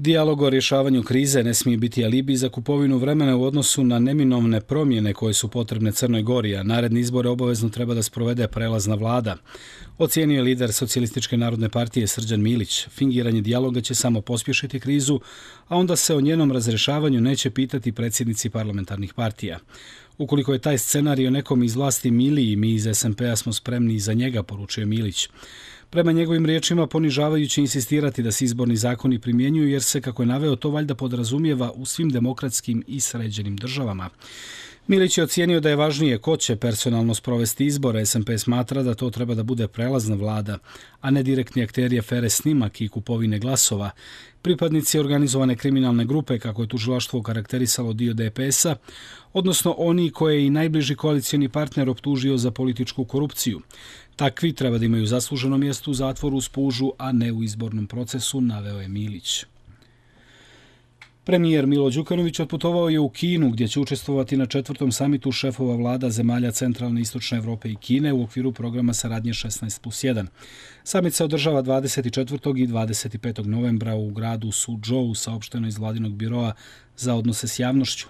Dialog o rješavanju krize ne smije biti alibi za kupovinu vremena u odnosu na neminovne promjene koje su potrebne Crnoj Gori, a naredni izbore obavezno treba da sprovede prelazna vlada. Ocijenio je lider Socialističke narodne partije Srđan Milić. Fingiranje dialoga će samo pospješiti krizu, a onda se o njenom razrešavanju neće pitati predsjednici parlamentarnih partija. Ukoliko je taj scenarij o nekom iz vlasti Mili i mi iz SMP-a smo spremni za njega, poručuje Milić. Prema njegovim riječima ponižavajući insistirati da se izborni zakoni primjenjuju jer se, kako je naveo, to valjda podrazumijeva u svim demokratskim i sređenim državama. Milić je ocijenio da je važnije ko će personalno sprovesti izbore. SMP smatra da to treba da bude prelazna vlada, a ne direktni akteri afere snimak i kupovine glasova. Pripadnici organizovane kriminalne grupe, kako je tužilaštvo karakterisalo dio DPS-a, odnosno oni koje je i najbliži koalicijani partner optužio za političku korupciju. Takvi treba da imaju zasluženo mjesto u zatvoru spužu, a ne u izbornom procesu, naveo je Milić. Premijer Milo Đukanović otputovao je u Kinu gdje će učestvovati na četvrtom samitu šefova vlada zemalja Centralne istočne Evrope i Kine u okviru programa Saradnje 16 plus 1. Samit se održava 24. i 25. novembra u gradu Suzhou, saopšteno iz vladinog biroa za odnose s javnošću.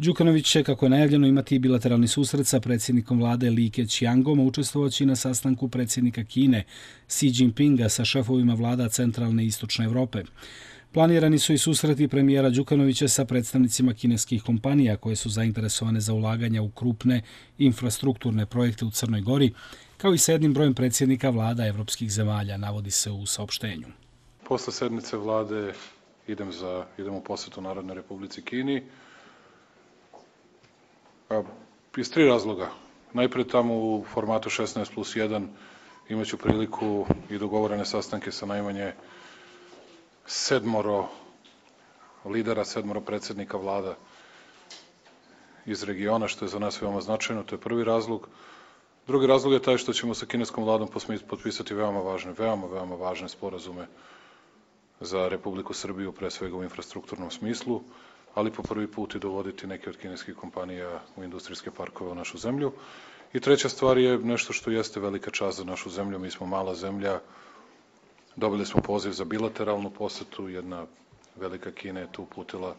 Đukanović će, kako je najavljeno, imati i bilateralni susret sa predsjednikom vlade Li Keqiangom, učestvovaći na sastanku predsjednika Kine Xi Jinpinga sa šefovima vlada Centralne Istočne Evrope. Planirani su i susreti premijera Đukanovića sa predstavnicima kineskih kompanija koje su zainteresovane za ulaganja u krupne infrastrukturne projekte u Crnoj Gori, kao i sa jednim brojem predsjednika vlada evropskih zemalja, navodi se u saopštenju. Posle sedmice vlade idem, za, idem u posetu Narodne republici Kini. A, iz tri razloga. Najpre tamo u formatu 16 plus 1 imaću priliku i dogovorene sastanke sa najmanje sedmoro lidera, sedmoro predsjednika vlada iz regiona, što je za nas veoma značajno, to je prvi razlog. Drugi razlog je taj što ćemo sa kineskom vladom potpisati veoma važne, veoma, veoma važne sporazume za Republiku Srbiju, pre svega u infrastrukturnom smislu, ali po prvi put i dovoditi neke od kineskih kompanija u industrijske parkove u našu zemlju. I treća stvar je nešto što jeste velika čast za našu zemlju. Mi smo mala zemlja, Dobili smo poziv za bilateralnu posetu, jedna velika Kina je tu uputila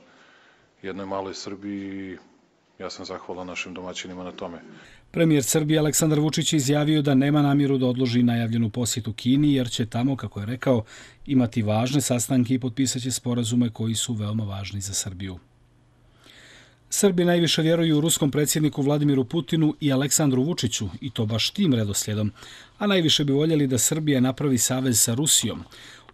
jednoj maloj Srbiji ja sam zahvala našim domaćinima na tome. Premijer Srbije Aleksandar Vučić izjavio da nema namjeru da odloži najavljenu posjetu Kini, jer će tamo, kako je rekao, imati važne sastanke i potpisaće sporazume koji su veoma važni za Srbiju. Srbi najviše vjeruju ruskom predsjedniku Vladimiru Putinu i Aleksandru Vučiću, i to baš tim redosljedom, a najviše bi voljeli da Srbija napravi savez sa Rusijom.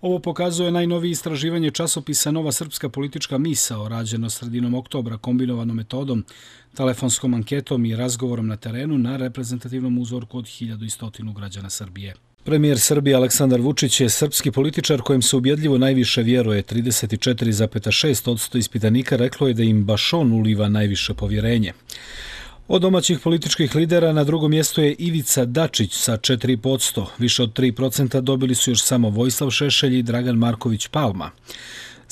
Ovo pokazuje najnovije istraživanje časopisa Nova srpska politička misa o rađeno sredinom oktobra kombinovanom metodom, telefonskom anketom i razgovorom na terenu na reprezentativnom uzorku od 1100 građana Srbije. Premijer Srbije Aleksandar Vučić je srpski političar kojem se ubjedljivo najviše vjeruje. 34,6 od 100 ispitanika reklo je da im baš on uliva najviše povjerenje. Od domaćih političkih lidera na drugom mjestu je Ivica Dačić sa 4%. Više od 3% dobili su još samo Vojslav Šešelj i Dragan Marković Palma.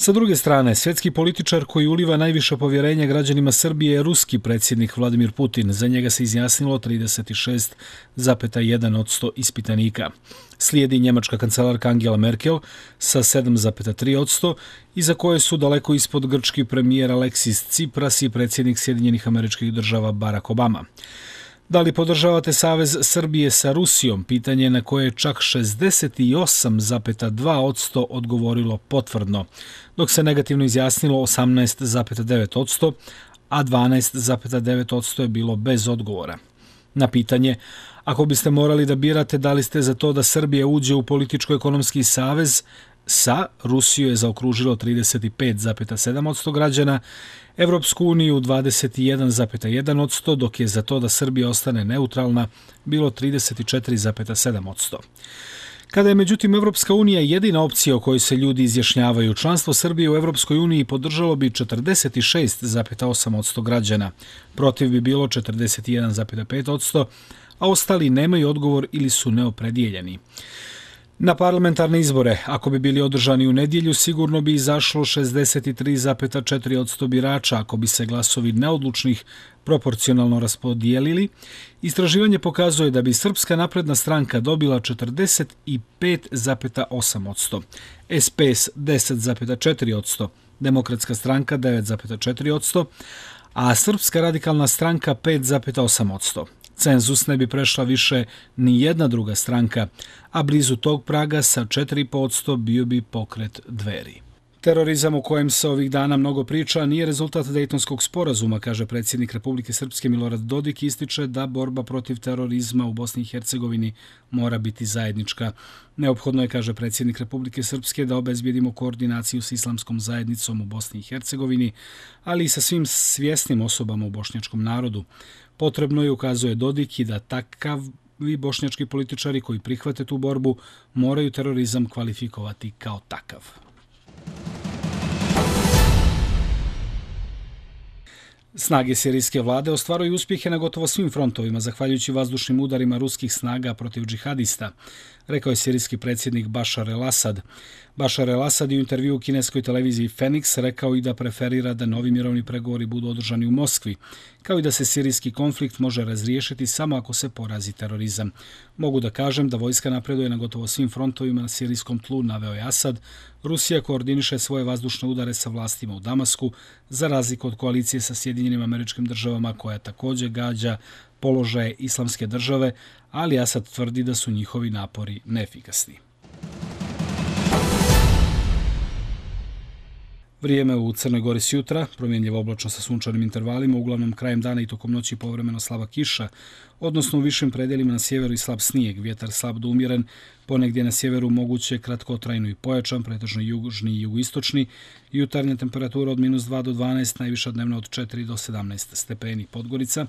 Sa druge strane, svjetski političar koji uliva najviše povjerenja građanima Srbije je ruski predsjednik Vladimir Putin. Za njega se izjasnilo 36,1 ispitanika. Slijedi njemačka kancelarka Angela Merkel sa 7,3 od 100, iza koje su daleko ispod grčki premijer Alexis Tsipras i predsjednik Sjedinjenih američkih država Barack Obama. Da li podržavate Savez Srbije sa Rusijom? Pitanje na koje je čak 68,2 odsto odgovorilo potvrdno, dok se negativno izjasnilo 18,9 odsto, a 12,9 odsto je bilo bez odgovora. Na pitanje, ako biste morali da birate da li ste za to da Srbija uđe u političko-ekonomski savez, sa Rusiju je zaokružilo 35,7% građana, Evropsku uniju 21,1%, dok je za to da Srbija ostane neutralna bilo 34,7%. Kada je međutim Evropska unija jedina opcija o kojoj se ljudi izjašnjavaju, članstvo Srbije u Evropskoj uniji podržalo bi 46,8% građana, protiv bi bilo 41,5%, a ostali nemaju odgovor ili su neopredijeljeni. Na parlamentarne izbore, ako bi bili održani u nedjelju, sigurno bi izašlo 63,4 od 100 birača ako bi se glasovi neodlučnih proporcionalno raspodijelili. Istraživanje pokazuje da bi Srpska napredna stranka dobila 45,8 od 100, SPS 10,4 od 100, Demokratska stranka 9,4 od 100, a Srpska radikalna stranka 5,8 od 100. Cenzus ne bi prešla više ni jedna druga stranka, a blizu tog praga sa 4% bio bi pokret dveri. Terorizam u kojem se ovih dana mnogo priča nije rezultat Dejtonskog sporazuma, kaže predsjednik Republike Srpske Milorad Dodik, ističe da borba protiv terorizma u Bosni i Hercegovini mora biti zajednička. Neophodno je, kaže predsjednik Republike Srpske, da obezbjedimo koordinaciju s islamskom zajednicom u Bosni i Hercegovini, ali i sa svim svjesnim osobama u bošnjačkom narodu. Potrebno je, ukazuje Dodik, i da takav i bošnjački političari koji prihvate tu borbu moraju terorizam kvalifikovati kao takav. Snage sirijske vlade ostvaruju uspjehe na gotovo svim frontovima, zahvaljujući vazdušnim udarima ruskih snaga protiv džihadista, rekao je sirijski predsjednik Bašar el-Assad. Bašar el-Assad je u intervju u kineskoj televiziji Fenix rekao i da preferira da novi mirovni pregovori budu održani u Moskvi, kao i da se sirijski konflikt može razriješiti samo ako se porazi terorizam. Mogu da kažem da vojska napreduje na gotovo svim frontovima na sirijskom tlu, naveo je Asad. Rusija koordiniše svoje vazdušne udare sa vlastima u Damasku, za razliku od koalicije sa Sjedinjim Sjedinjenim američkim državama koja također gađa položaje islamske države, ali Asad tvrdi da su njihovi napori neefikasni. Vrijeme u Crnoj Gori sutra, promjenljivo oblačno sa sunčanim intervalima, uglavnom krajem dana i tokom noći povremeno slaba kiša, odnosno u višim predjelima na sjeveru i slab snijeg, vjetar slab do umjeren, ponegdje na sjeveru moguće kratkotrajno i pojačan, pretežno južni i jugoistočni, jutarnja temperatura od minus 2 do 12, najviša dnevna od 4 do 17 stepeni Podgorica,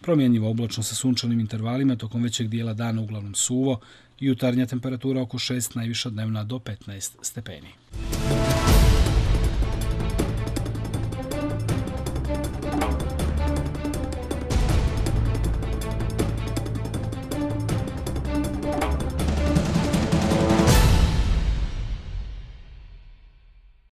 promjenljivo oblačno sa sunčanim intervalima, tokom većeg dijela dana uglavnom suvo, jutarnja temperatura oko 6, najviša dnevna do 15 stepeni.